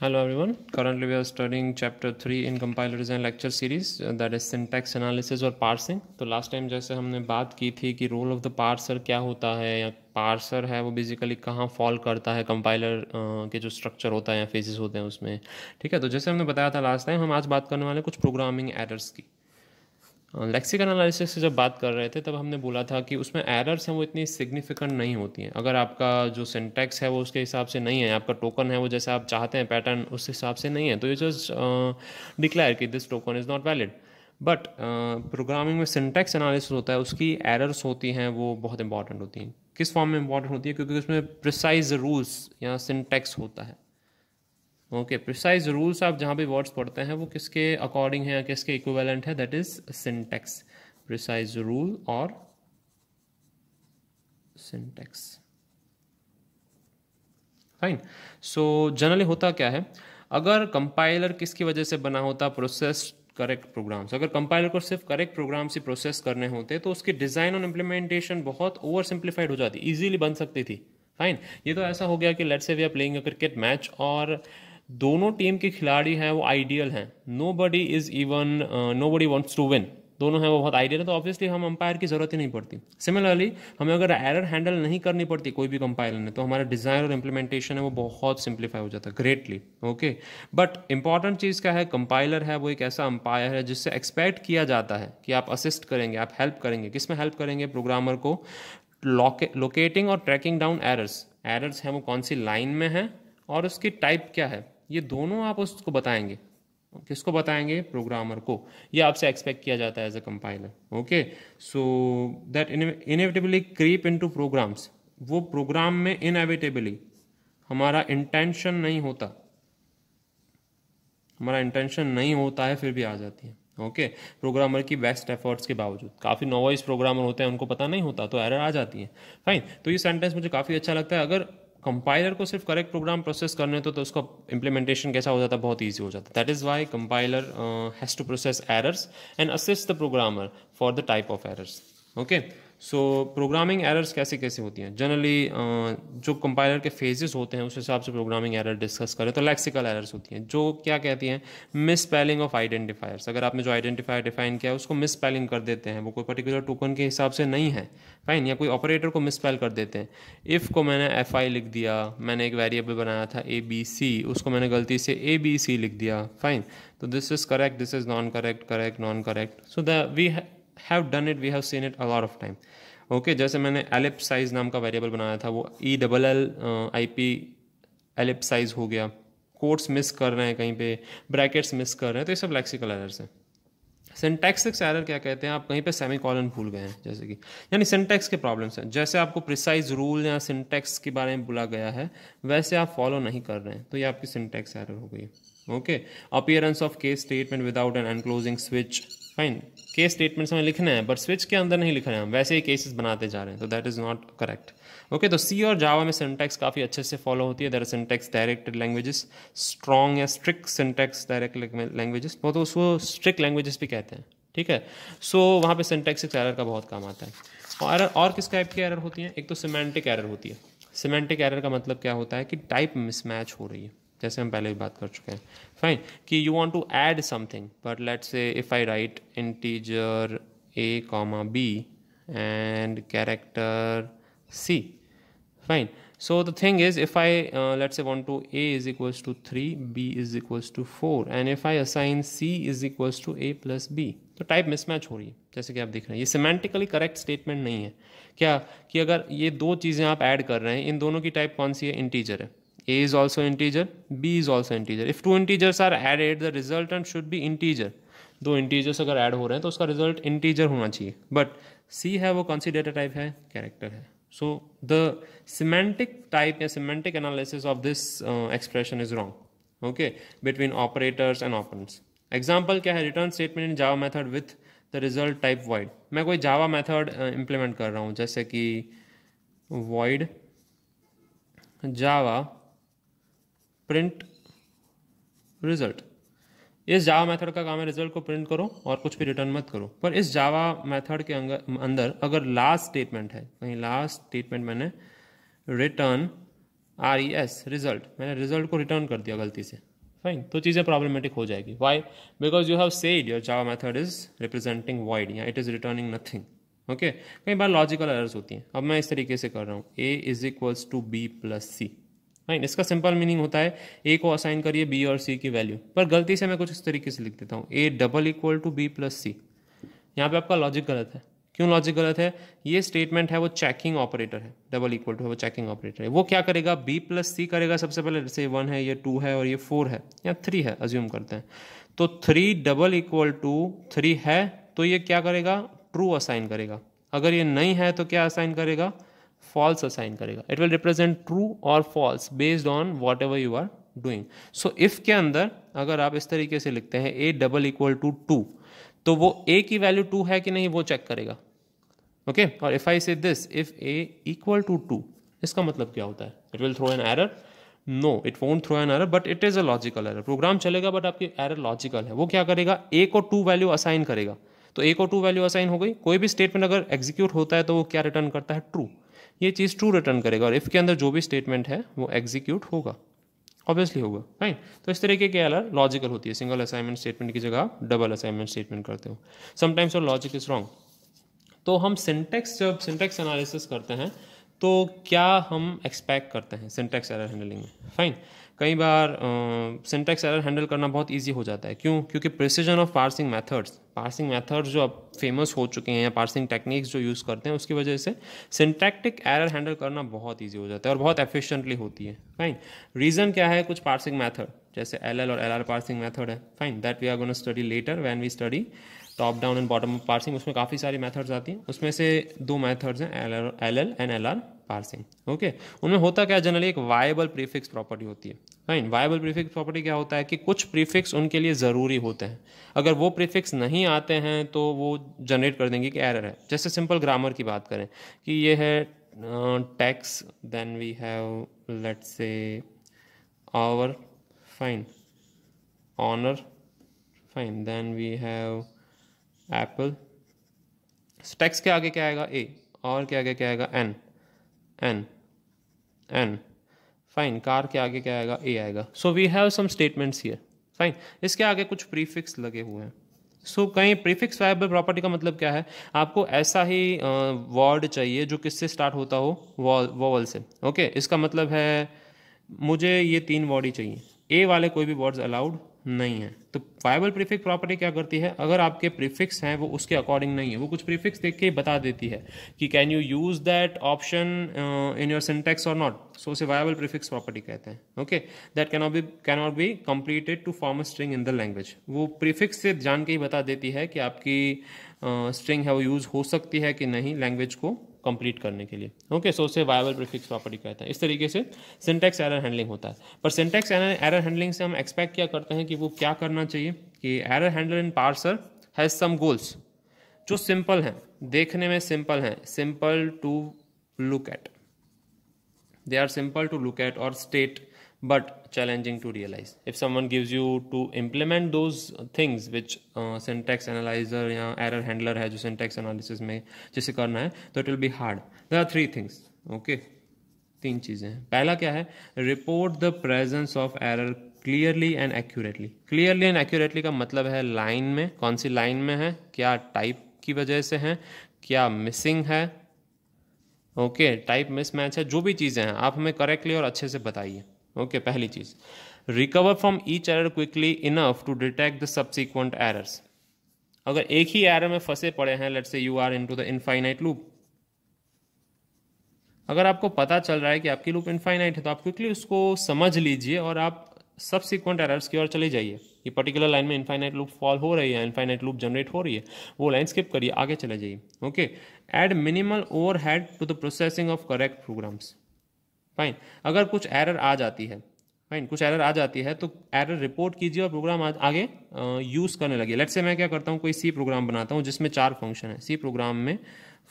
Hello everyone. Currently we are studying chapter 3 in compiler design lecture series that is syntax analysis और parsing. तो last time जैसे हमने बात की थी कि role of the parser क्या होता है या पार्सर है वो बेसिकली कहाँ फॉल करता है कंपाइलर के जो स्ट्रक्चर होता है या फेजेस होते हैं उसमें ठीक है तो जैसे हमने बताया था लास्ट टाइम हम आज बात करने वाले कुछ प्रोग्रामिंग एरर्स की लेक्सिकल हाँ, एनालिसिस से जब बात कर रहे थे तब हमने बोला था कि उसमें एरर्स हैं वो इतनी सिग्निफिकेंट नहीं होती हैं अगर आपका जो सिंटेक्स है वो उसके हिसाब से नहीं है आपका टोकन है वो जैसे आप चाहते हैं पैटर्न उस हिसाब से नहीं है तो ये जस्ट डिक्लेयर कि this token is not valid but programming में सिंटेक्स एनालिसिस होता है उसकी एरर्स होती हैं वो बहुत इंपॉर्टेंट होती हैं किस फॉर्म में इंपॉर्टेंट होती है क्योंकि उसमें प्रिसाइज रूल्स या सिंटेक्स होता है ओके प्रिसाइज रूल्स आप जहाँ भी वर्ड्स पढ़ते हैं वो किसके अकॉर्डिंग है या किसके इक्विवेलेंट है that is syntax precise rule और सिंटेक्स फाइन सो जनरली होता क्या है अगर कंपाइलर किसकी वजह से बना होता प्रोसेस करेक्ट प्रोग्राम्स अगर कंपाइलर को सिर्फ करेक्ट प्रोग्राम्स ही प्रोसेस करने होते तो उसकी डिज़ाइन और इम्प्लीमेंटेशन बहुत ओवर सिंप्लीफाइड हो जाती इजीली बन सकती थी फाइन ये तो ऐसा हो गया कि let's say we are playing a cricket match और uh, दोनों टीम के खिलाड़ी हैं वो आइडियल हैं nobody is even nobody wants to win दोनों हैं वो बहुत आइडियल है तो ऑब्वियसली हम अंपायर की ज़रूरत ही नहीं पड़ती सिमिलरली हमें अगर एरर हैंडल नहीं करनी पड़ती कोई भी कंपायर ने तो हमारा डिज़ाइन और इम्प्लीमेंटेशन है वो बहुत सिंप्लीफाई हो जाता है ग्रेटली ओके बट इंपॉर्टेंट चीज़ क्या है कंपाइलर है वो एक ऐसा अंपायर है जिससे एक्सपेक्ट किया जाता है कि आप असिस्ट करेंगे आप हेल्प करेंगे किस में हेल्प करेंगे प्रोग्रामर को लोकेटिंग और ट्रैकिंग डाउन एरर्स एरर्स हैं वो कौन सी लाइन में है और उसकी टाइप क्या है ये दोनों आप उसको बताएंगे किसको बताएंगे प्रोग्रामर को ये आपसे एक्सपेक्ट किया जाता है as a compiler okay so that inevitably creep to programs वो प्रोग्राम में इनएविटेबली हमारा इंटेंशन नहीं होता हमारा इंटेंशन नहीं होता है फिर भी आ जाती है ओके okay? प्रोग्रामर की बेस्ट एफर्ट्स के बावजूद काफ़ी नॉवॉइस प्रोग्रामर होते हैं उनको पता नहीं होता तो एरर आ जाती है फाइन तो ये सेंटेंस मुझे काफ़ी अच्छा लगता है अगर कंपाइलर को सिर्फ करेक्ट प्रोग्राम प्रोसेस करने तो, तो उसका इम्प्लीमेंटेशन कैसा हो जाता है बहुत ईजी हो जाता है that is why compiler has to process errors and assist the programmer for the type of errors okay so programming errors कैसे कैसे होती हैं जनरली जो कंपाइलर के फेजेस होते हैं उस हिसाब से प्रोग्रामिंग एरर डिस्कस करें तो लैक्सिकल एरर्स होती हैं जो क्या कहती हैं मिस स्पेलिंग ऑफ आइडेंटिफायर्स अगर आपने जो आइडेंटिफायर डिफाइन किया है उसको मिस स्पेलिंग कर देते हैं वो कोई पर्टिकुलर टोकन के हिसाब से नहीं है फाइन या कोई ऑपरेटर को मिस स्पेल कर देते हैं इफ़ को मैंने एफ आई लिख दिया मैंने एक वेरिएबल बनाया था ए बी सी उसको मैंने गलती से ए बी सी लिख दिया फाइन तो this is correct this is non correct correct non correct so the we have done it we have seen it a lot of time okay जैसे मैंने एलिप size नाम का वेरिएबल बनाया था वो E double L I P एलिप साइज हो गया कोट्स मिस कर रहे हैं कहीं पे ब्रैकेट्स मिस कर रहे हैं तो ये सब लैक्सिकल एरर्स हैं सिंटैक्स एरर क्या कहते हैं आप कहीं पे सेमी कॉलन भूल गए हैं जैसे कि यानी सिंटैक्स के प्रॉब्लम्स हैं जैसे आपको प्रिसाइज रूल या सिंटैक्स के बारे में बोला गया है वैसे आप फॉलो नहीं कर रहे हैं तो ये आपकी सिंटैक्स एरर हो गई okay appearance of case statement without an enclosing switch fine case statements हमें लिखना है बट स्विच के अंदर नहीं लिख रहे हैं हम वैसे ही केसेस बनाते जा रहे हैं तो that is not correct okay तो सी और जावा में सिंटैक्स काफ़ी अच्छे से फॉलो होती है the syntax directed languages strong या स्ट्रिक्ट सिंटैक्स डायरेक्ट लैंग्वेजेस बहुत उसको स्ट्रिक्ट लैंग्वेजेस भी कहते हैं ठीक है सो so, वहाँ पे सिंटैक्सिक एरर का बहुत काम आता है और एरर और किस टाइप की एरर होती है एक तो सिमेंटिक एरर होती है सिमेंटिक एरर का मतलब क्या होता है कि टाइप मिसमैच हो रही है जैसे हम पहले भी बात कर चुके हैं फाइन कि you want to add something but let say if I write integer A comma B and character C fine so the thing is if i uh, let's say want to a is equals to 3 b is equals to 4 and if i assign c is equals to a plus b तो type mismatch हो रही है जैसे कि आप देख रहे हैं ये सिमेंटिकली करेक्ट स्टेटमेंट नहीं है क्या कि अगर ये दो चीज़ें आप ऐड कर रहे हैं इन दोनों की टाइप कौन सी है इंटीजर है A is also integer B is also integer if two integers are ad added the resultant should be integer दो इंटीजर्स अगर ऐड हो रहे हैं तो उसका रिजल्ट इंटीजर होना चाहिए बट सी है वो कौन सी डेटा टाइप है कैरेक्टर है So the semantic type and semantic analysis of this uh, expression is wrong. Okay, between operators and operands. example kya hai return statement in java method with the result type void main koi java method uh, implement kar raha hu jaise ki void java print result इस जावा method का काम है result को print करो और कुछ भी return मत करो पर इस जावा मेथड के अंदर अगर लास्ट स्टेटमेंट है कहीं लास्ट स्टेटमेंट मैंने return R E S result मैंने रिजल्ट को रिटर्न कर दिया गलती से फाइन तो चीज़ें प्रॉब्लमेटिक हो जाएगी why because you have said your Java method is representing void या it is returning nothing okay कई बार लॉजिकल एरर्स होती हैं अब मैं इस तरीके से कर रहा हूँ A is equals to B plus C fine हाँ, इसका सिंपल मीनिंग होता है ए को असाइन करिए बी और सी की वैल्यू पर गलती से मैं कुछ इस तरीके से लिख देता हूँ A double equal to B plus C यहाँ पे आपका लॉजिक गलत है क्यों लॉजिक गलत है ये स्टेटमेंट है वो चेकिंग ऑपरेटर है डबल इक्वल टू है वो चेकिंग ऑपरेटर है वो क्या करेगा बी प्लस सी करेगा सबसे पहले जैसे वन है ये टू है और ये फोर है या थ्री है अज्यूम करते हैं तो three double equal to three है तो ये क्या करेगा ट्रू असाइन करेगा अगर ये नहीं है तो क्या असाइन करेगा फॉल्स असाइन करेगा इट विल रिप्रेजेंट ट्रू और false based on whatever you are doing so if के अंदर अगर आप इस तरीके से लिखते हैं A double equal to two तो वो ए की वैल्यू टू है कि नहीं वो चेक करेगा ओके okay? और if I say this if A equal to two इसका मतलब क्या होता है it will throw an error no it won't throw an error but it is a logical error program चलेगा बट आपकी error logical है वो क्या करेगा ए को टू वैल्यू असाइन करेगा तो ए को टू वैल्यू असाइन हो गई कोई भी स्टेटमेंट अगर एग्जीक्यूट होता है तो वो क्या रिटर्न करता है ट्रू ये चीज़ ट्रू रिटर्न करेगा और इफ़ के अंदर जो भी स्टेटमेंट है वो एग्जीक्यूट होगा ऑब्वियसली होगा फाइन तो इस तरीके की एलर लॉजिकल होती है सिंगल असाइनमेंट स्टेटमेंट की जगह आप डबल असाइनमेंट स्टेटमेंट करते हो समटाइम्स और लॉजिक इज रॉन्ग तो हम सिंटेक्स जब सिंटेक्स एनालिसिस करते हैं तो क्या हम एक्सपेक्ट करते हैं सिंटेक्स एरर हैंडलिंग में फाइन कई बार सिंटेक्स एरर हैंडल करना बहुत इजी हो जाता है क्यों क्योंकि precision of parsing methods parsing methods जो अब फेमस हो चुके हैं या पार्सिंग टेक्निक्स जो यूज़ करते हैं उसकी वजह से सिंटैक्टिक एरर हैंडल करना बहुत ईजी हो जाता है और बहुत एफिशिएंटली होती है फाइन रीज़न क्या है कुछ पार्सिंग मैथड जैसे एल और एल पार्सिंग मैथड है fine that we are gonna study later when we study top down and bottom parsing उसमें काफ़ी सारी मेथड्स आती हैं उसमें से दो मेथड्स हैं L L and L R parsing okay उनमें होता क्या जनरली एक वायबल प्रीफिक्स प्रॉपर्टी होती है फाइन वायबल प्रीफिक्स प्रॉपर्टी क्या होता है कि कुछ प्रीफिक्स उनके लिए ज़रूरी होते हैं अगर वो प्रीफिक्स नहीं आते हैं तो वो जनरेट कर देंगे कि एरर है जैसे सिंपल ग्रामर की बात करें कि ये है tax then we have let say our fine honour fine then we have apple stacks के आगे क्या आएगा ए और के आगे क्या आएगा N N N fine car के आगे क्या आएगा ए आएगा so we have some statements here fine इसके आगे कुछ प्रीफिक्स लगे हुए हैं सो so, कहीं प्रीफिक्स वायबल प्रॉपर्टी का मतलब क्या है आपको ऐसा ही वर्ड चाहिए जो किससे स्टार्ट होता हो वॉवल से ओके okay? इसका मतलब है मुझे ये तीन वर्ड ही चाहिए ए वाले कोई भी वर्ड्स अलाउड नहीं है तो वायबल प्रीफिक्स प्रॉपर्टी क्या करती है अगर आपके प्रीफिक्स हैं वो उसके अकॉर्डिंग नहीं है वो कुछ प्रीफिक्स देख के ही बता देती है कि can you use that option in your syntax और नॉट सो उसे वायबल प्रीफिक्स प्रॉपर्टी कहते हैं okay that can be can not be completed to form a string in the language वो प्रीफिक्स से जान के ही बता देती है कि आपकी स्ट्रिंग uh, है वो यूज़ हो सकती है कि नहीं लैंग्वेज को कंप्लीट करने के लिए ओके सो से वायबल प्रीफिक्स प्रॉपर्टी कहता है इस तरीके से सिंटेक्स एरर हैंडलिंग होता है पर सिंटेक्स एरर एरर हैंडलिंग से हम एक्सपेक्ट क्या करते हैं कि वो क्या करना चाहिए कि error handler in parser has some goals जो सिंपल हैं देखने में सिंपल हैं simple to look at they are simple to look at और state but challenging to realize. If someone gives you to implement those things which uh, syntax analyzer या error handler है जो syntax analysis में जिसे करना है तो it will be hard. There are three things. Okay. तीन चीज़ें हैं पहला क्या है report the presence of error clearly and accurately clearly and accurately का मतलब है line में कौन सी line में है क्या type की वजह से है क्या missing है ओके टाइप मिसमैच है जो भी चीज़ें हैं आप हमें करेक्टली और अच्छे से बताइए ओके पहली चीज़ recover from each error quickly enough to detect the subsequent errors अगर एक ही एरर में फंसे पड़े हैं let say you are into the infinite loop अगर आपको पता चल रहा है कि आपकी लूप इनफाइनाइट है तो आप क्विकली उसको समझ लीजिए और आप सबसिक्वेंट एरर्स की ओर चले जाइए ये पर्टिकुलर लाइन में इनफाइनाइट लूप फॉल हो रही है इनफाइनाइट लूप जनरेट हो रही है वो लाइन स्किप करिए आगे चले जाइए okay add minimal overhead to the processing of correct programs fine अगर कुछ एरर आ जाती है फाइन कुछ एरर आ जाती है तो एरर रिपोर्ट कीजिए और प्रोग्राम आगे यूज़ करने लगे लेट से मैं क्या करता हूँ कोई सी प्रोग्राम बनाता हूँ जिसमें चार फंक्शन है सी प्रोग्राम में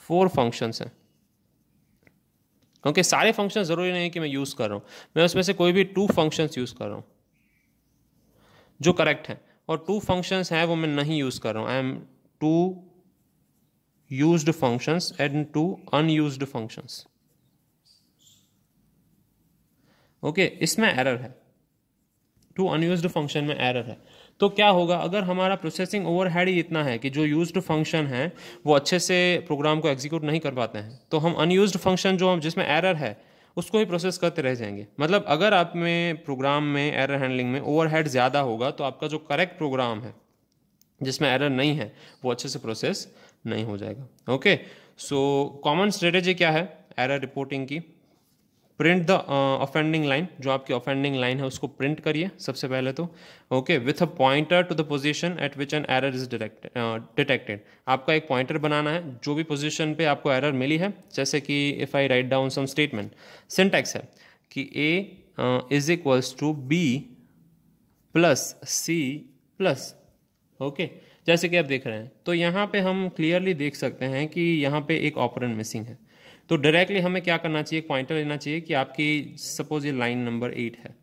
फोर फंक्शन है क्योंकि सारे फंक्शन ज़रूरी नहीं है कि मैं यूज़ कर रहा हूँ मैं उसमें से कोई भी टू फंक्शन यूज़ कर रहा हूँ जो करेक्ट है और टू फंक्शन है वो मैं नहीं यूज़ कर रहा हूँ I am two used function and two unused function okay okay, इसमें एरर है टू अनयूज फंक्शन में एरर है तो क्या होगा अगर हमारा प्रोसेसिंग ओवरहेड ही इतना है कि जो यूज्ड फंक्शन है वो अच्छे से प्रोग्राम को एग्जीक्यूट नहीं कर पाते हैं तो हम अनयूज फंक्शन जो हम जिसमें एरर है उसको ही प्रोसेस करते रह जाएंगे मतलब अगर आप में प्रोग्राम में एरर हैंडलिंग में ओवरहेड ज़्यादा होगा तो आपका जो करेक्ट प्रोग्राम है जिसमें एरर नहीं है वो अच्छे से प्रोसेस नहीं हो जाएगा ओके सो कॉमन स्ट्रेटेजी क्या है एरर रिपोर्टिंग की प्रिंट द ऑफेंडिंग लाइन जो आपकी ऑफेंडिंग लाइन है उसको प्रिंट करिए सबसे पहले तो okay with a pointer to the position at which an error is detected आपका एक पॉइंटर बनाना है जो भी पोजीशन पे आपको एरर मिली है जैसे कि if I write down some statement syntax है कि A is equals to B plus C plus okay जैसे कि आप देख रहे हैं तो यहाँ पे हम क्लियरली देख सकते हैं कि यहाँ पे एक ऑपरेंट मिसिंग है तो डायरेक्टली हमें क्या करना चाहिए पॉइंटर लेना चाहिए कि आपकी सपोज ये लाइन नंबर एट है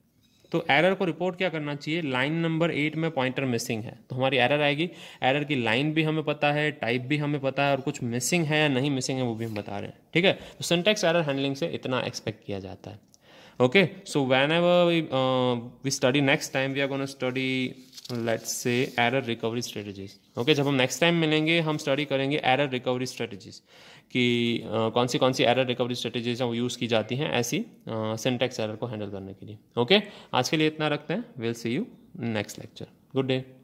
तो एरर को रिपोर्ट क्या करना चाहिए लाइन नंबर एट में पॉइंटर मिसिंग है तो हमारी एरर आएगी एरर की लाइन भी हमें पता है टाइप भी हमें पता है और कुछ मिसिंग है या नहीं मिसिंग है वो भी हम बता रहे हैं ठीक है तो सिंटेक्स एरर हैंडलिंग से इतना एक्सपेक्ट किया जाता है okay so whenever we study next time we are are study let's say error recovery strategies okay जब हम नेक्स्ट टाइम मिलेंगे हम स्टडी करेंगे एरर रिकवरी स्ट्रेटजीज कि कौन सी कौन सी एरर रिकवरी स्ट्रेटजीज हैं वो यूज़ की जाती हैं ऐसी सिंटेक्स uh, एरर को हैंडल करने के लिए ओके okay? आज के लिए इतना रखते हैं will see you next lecture good day